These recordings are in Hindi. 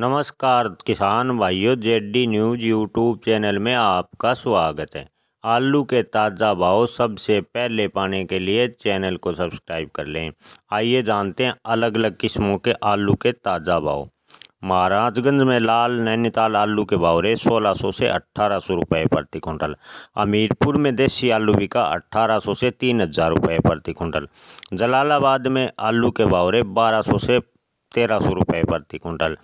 नमस्कार किसान भाइयों जेडी न्यूज यूट्यूब चैनल में आपका स्वागत है आलू के ताज़ा भाव सबसे पहले पाने के लिए चैनल को सब्सक्राइब कर लें आइए जानते हैं अलग अलग किस्मों के आलू के ताज़ा भाव महाराजगंज में लाल नैनीताल आलू के भाव रहे सोलह सौ से अट्ठारह सौ रुपये प्रति कुंटल अमीरपुर में देसी आलू बिका अट्ठारह सौ से तीन हज़ार रुपये प्रति कुंटल जलालाबाद में आलू के भाव रहे बारह सौ से तेरह सौ रुपये प्रति कुंटल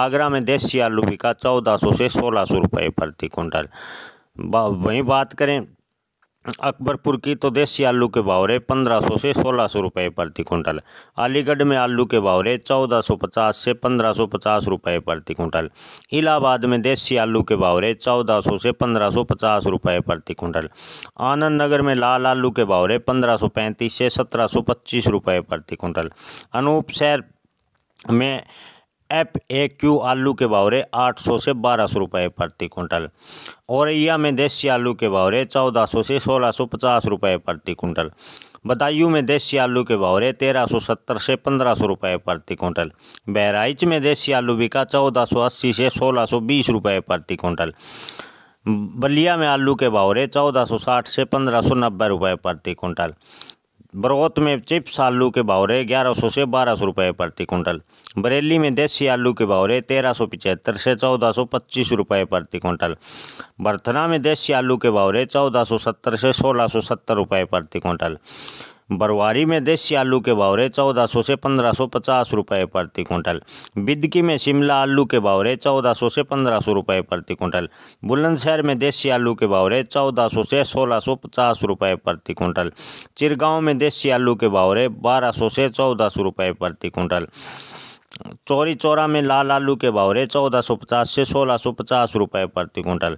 आगरा में देसी आलू बिका चौदह सौ से सोलह सौ रुपये प्रति कुंटल वहीं बात करें अकबरपुर की तो देसी आलू के बावरे पंद्रह सौ से सोलह सौ रुपये प्रति कुंटल अलीगढ़ में आलू के बावरे चौदह सौ पचास से पंद्रह सौ पचास रुपये प्रति कुंटल इलाहाबाद में देसी आलू के बावरे चौदह सौ से पंद्रह सौ पचास रुपये प्रति कुंटल आनंद नगर में लाल आलू के बावरे पंद्रह सौ पैंतीस से सत्रह सौ पच्चीस रुपये प्रति कुंटल अनूप शहर में एफ ए क्यू आलू के बावरे आठ सौ से बारह सौ रुपये प्रति कुंटल और या में देसी आलू के बावरे चौदह सौ से सोलह सौ पचास रुपये प्रति कुंटल बदायूं में देसी आलू के बावरे तेरह सौ सत्तर से पंद्रह सौ रुपये प्रति कुंटल बहराइच में देसी आलू बिका चौदह सौ अस्सी से सोलह सौ बीस रुपये प्रति कुंटल बलिया में आलू के बावरे चौदह सौ साठ से पंद्रह सौ नब्बे रुपये प्रति कुंटल बरौत में चिप्स आलू के भाव रहे ग्यारह सौ से बारह सौ रुपये प्रति कुंटल बरेली में देसी आलू के भाव रहे तेरह सौ पिचहत्तर से चौदह सौ पच्चीस रुपये प्रति कुंटल बर्थना में देसी आलू के भाव रहे चौदह सौ सत्तर से सोलह सौ सत्तर रुपये प्रति कुंटल बरवारी में देसी आलू के भाव रहे चौदह सौ से पंद्रह सौ पचास रुपये प्रति क्विंटल बिदकी में शिमला आलू के भाव रहे चौदह सौ से पंद्रह सौ रुपये प्रति क्विंटल बुलंदशहर में देसी आलू के भाव रहे चौदह सौ से सोलह सौ पचास रुपये प्रति क्विंटल चिरगांव में देसी आलू के भाव रहे बारह सौ से चौदह सौ रुपये प्रति क्विंटल चौरी चौरा में लाल आलू के भाव रहे चौदह सौ पचास से सोलह सौ पचास रुपये प्रति क्विंटल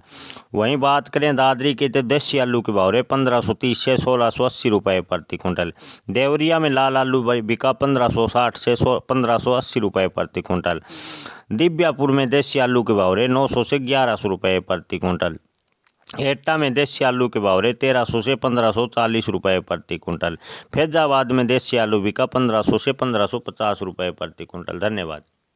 वहीं बात करें दादरी के तो देसी आलू के भाव रहे पंद्रह सौ तीस से सोलह सौ अस्सी रुपये प्रति क्विंटल देवरिया में लाल आलू बिका पंद्रह सौ साठ से सौ पंद्रह सौ अस्सी रुपये प्रति क्विंटल दिव्यापुर में देसी आलू के भाव रहे नौ सौ से ग्यारह सौ रुपये प्रति क्विंटल हेट्टा में देसी आलू के भाव रहे तेरह सौ से पंद्रह सौ चालीस रुपये प्रति कुंटल फैजाबाद में देसी आलू बिका पंद्रह सौ से पंद्रह सौ पचास रुपये प्रति कुंटल धन्यवाद